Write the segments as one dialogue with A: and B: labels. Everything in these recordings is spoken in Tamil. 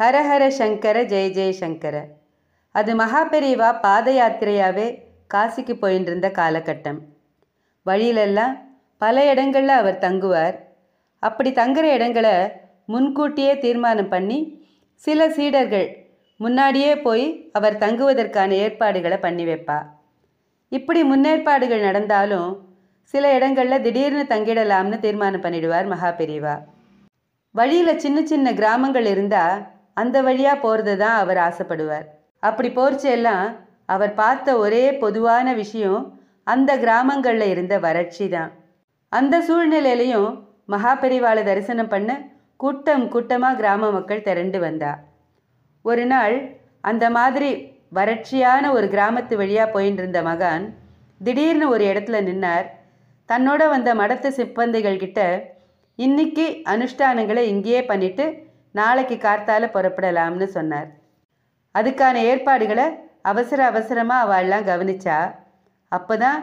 A: ஹரஹர சங்கர ஜெய ஜெயசங்கர அது மகாபெரிவா பாத யாத்திரையாகவே காசிக்கு போயின்னு இருந்த காலகட்டம் வழியிலெல்லாம் பல இடங்களில் அவர் தங்குவார் அப்படி தங்குற இடங்களை முன்கூட்டியே தீர்மானம் பண்ணி சில சீடர்கள் முன்னாடியே போய் அவர் தங்குவதற்கான ஏற்பாடுகளை பண்ணி வைப்பா இப்படி முன்னேற்பாடுகள் நடந்தாலும் சில இடங்களில் திடீர்னு தங்கிடலாம்னு தீர்மானம் பண்ணிடுவார் மகாபெரிவா வழியில் சின்ன சின்ன கிராமங்கள் இருந்தால் அந்த வழியாக போகிறது தான் அவர் ஆசைப்படுவார் அப்படி போர்ச்செல்லாம் அவர் பார்த்த ஒரே பொதுவான விஷயம் அந்த கிராமங்களில் இருந்த வறட்சி தான் அந்த சூழ்நிலையிலையும் மகாபெரிவாளை தரிசனம் பண்ண கூட்டம் கூட்டமாக கிராம மக்கள் திரண்டு வந்தா ஒரு நாள் அந்த மாதிரி வறட்சியான ஒரு கிராமத்து வழியாக போயின்னு இருந்த மகான் திடீர்னு ஒரு இடத்துல நின்னார் தன்னோட வந்த மடத்து சிப்பந்திகள் கிட்ட இன்னைக்கு அனுஷ்டானங்களை இங்கேயே பண்ணிட்டு நாளைக்கு கார்த்தால புறப்படலாம்னு சொன்னார் அதுக்கான ஏற்பாடுகளை அவசர அவசரமாக அவள்லாம் கவனிச்சா அப்போ தான்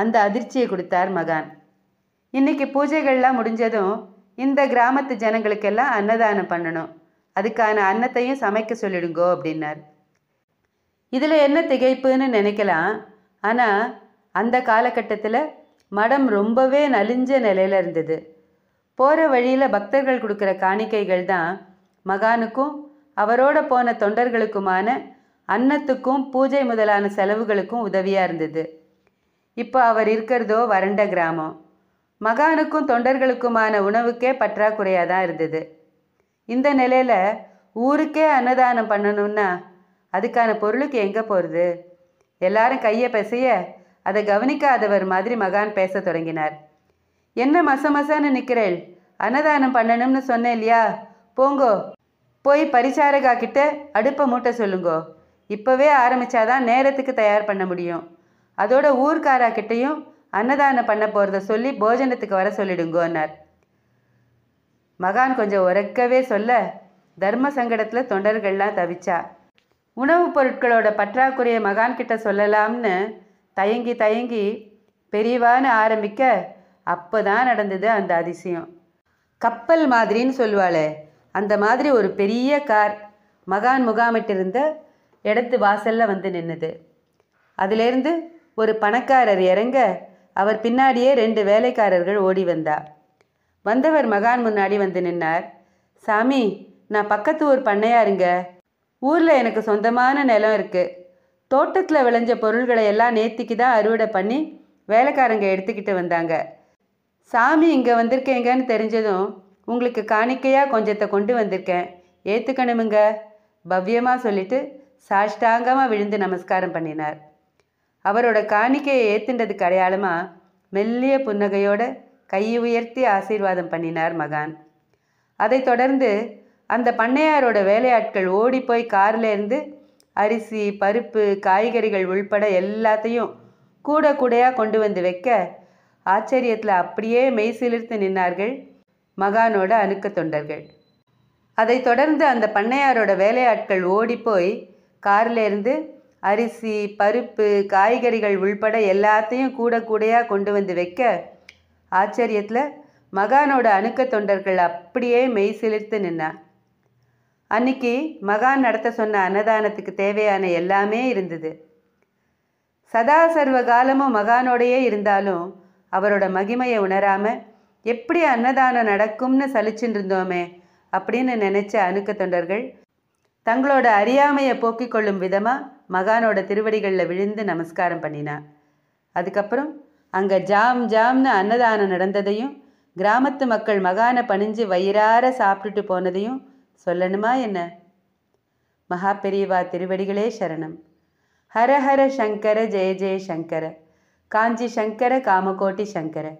A: அந்த அதிர்ச்சியை கொடுத்தார் மகான் இன்றைக்கி பூஜைகள்லாம் முடிஞ்சதும் இந்த கிராமத்து ஜனங்களுக்கெல்லாம் அன்னதானம் பண்ணணும் அதுக்கான அன்னத்தையும் சமைக்க சொல்லிடுங்கோ அப்படின்னார் இதில் என்ன திகைப்புன்னு நினைக்கலாம் ஆனால் அந்த காலகட்டத்தில் மடம் ரொம்பவே நலிஞ்ச நிலையில் இருந்தது போகிற வழியில் பக்தர்கள் கொடுக்குற காணிக்கைகள் தான் மகானுக்கும் அவரோட போன தொண்டர்களுக்குமான அன்னத்துக்கும் பூஜை முதலான செலவுகளுக்கும் உதவியாக இருந்தது இப்போ அவர் இருக்கிறதோ வறண்ட கிராமம் மகானுக்கும் தொண்டர்களுக்குமான உணவுக்கே பற்றாக்குறையாக தான் இருந்தது இந்த நிலையில் ஊருக்கே அன்னதானம் பண்ணணும்னா அதுக்கான பொருளுக்கு எங்கே போகிறது எல்லாரும் கையை பிசைய அதை கவனிக்காதவர் மாதிரி மகான் பேச தொடங்கினார் என்ன மச மசான்னு நிற்கிறேள் அன்னதானம் பண்ணணும்னு சொன்னேன் இல்லையா போங்கோ போய் பரிசாரகா கிட்ட அடுப்பை மூட்ட சொல்லுங்கோ இப்போவே ஆரம்பித்தாதான் நேரத்துக்கு தயார் பண்ண முடியும் அதோட ஊர்க்காரா கிட்டேயும் அன்னதானம் பண்ண போகிறத சொல்லி போஜனத்துக்கு வர சொல்லிடுங்கோன்னார் மகான் கொஞ்சம் உறக்கவே சொல்ல தர்ம சங்கடத்தில் தொண்டர்கள்லாம் தவிச்சா உணவுப் பொருட்களோட பற்றாக்குறையை மகான் கிட்ட சொல்லலாம்னு தயங்கி தயங்கி பெரியவான்னு ஆரம்பிக்க அப்போ தான் நடந்தது அந்த அதிசயம் கப்பல் மாதிரின்னு சொல்லுவாளே அந்த மாதிரி ஒரு பெரிய கார் மகான் முகாமிட்டிருந்த இடத்து வாசலில் வந்து நின்றுது அதிலிருந்து ஒரு பணக்காரர் இறங்க அவர் பின்னாடியே ரெண்டு வேலைக்காரர்கள் ஓடி வந்தா வந்தவர் மகான் முன்னாடி வந்து நின்னார் சாமி நான் பக்கத்து ஊர் பண்ணையாருங்க ஊரில் எனக்கு சொந்தமான நிலம் இருக்குது தோட்டத்தில் விளைஞ்ச பொருள்களை எல்லாம் நேத்திக்கு தான் அறுவடை பண்ணி வேலைக்காரங்க எடுத்துக்கிட்டு வந்தாங்க சாமி இங்கே வந்திருக்கேங்கன்னு தெரிஞ்சதும் உங்களுக்கு காணிக்கையாக கொஞ்சத்தை கொண்டு வந்திருக்கேன் ஏற்றுக்கணுமுங்க பவ்யமாக சொல்லிட்டு சாஷ்டாங்கமாக விழுந்து நமஸ்காரம் பண்ணினார் அவரோட காணிக்கையை ஏத்துண்டதுக்கு அடையாளமாக மெல்லிய புன்னகையோட கை உயர்த்தி ஆசீர்வாதம் பண்ணினார் மகான் அதைத் தொடர்ந்து அந்த பண்ணையாரோட வேலையாட்கள் ஓடி போய் அரிசி பருப்பு காய்கறிகள் உள்பட எல்லாத்தையும் கூட கூடையாக கொண்டு வந்து வைக்க ஆச்சரியத்தில் அப்படியே சிலிர்த்து நின்னார்கள் மகானோட அணுக்க தொண்டர்கள் அதை தொடர்ந்து அந்த பண்ணையாரோட வேலையாட்கள் ஓடிப்போய் கார்லேருந்து அரிசி பருப்பு காய்கறிகள் உள்பட எல்லாத்தையும் கூட கூடையாக கொண்டு வந்து வைக்க ஆச்சரியத்தில் மகானோட அணுக்க தொண்டர்கள் அப்படியே மெய் சிலிர்த்து நின்னா அன்னைக்கு மகான் நடத்த சொன்ன அன்னதானத்துக்கு தேவையான எல்லாமே இருந்தது சதா சர்வ காலமும் மகானோடையே இருந்தாலும் அவரோட மகிமையை உணராமல் எப்படி அன்னதானம் நடக்கும்னு சலிச்சுட்டு இருந்தோமே அப்படின்னு நினச்ச அணுக்க தொண்டர்கள் தங்களோட அறியாமையை போக்கிக் கொள்ளும் விதமாக மகானோட திருவடிகளில் விழுந்து நமஸ்காரம் பண்ணினா அதுக்கப்புறம் அங்கே ஜாம் ஜாம்னு அன்னதானம் நடந்ததையும் கிராமத்து மக்கள் மகானை பணிஞ்சு வயிறார சாப்பிட்டுட்டு போனதையும் சொல்லணுமா என்ன மகா பெரியவா திருவடிகளே சரணம் ஹரஹர சங்கர ஜெய ஜெய சங்கர காஞ்சி சங்கர காமகோட்டி சங்கர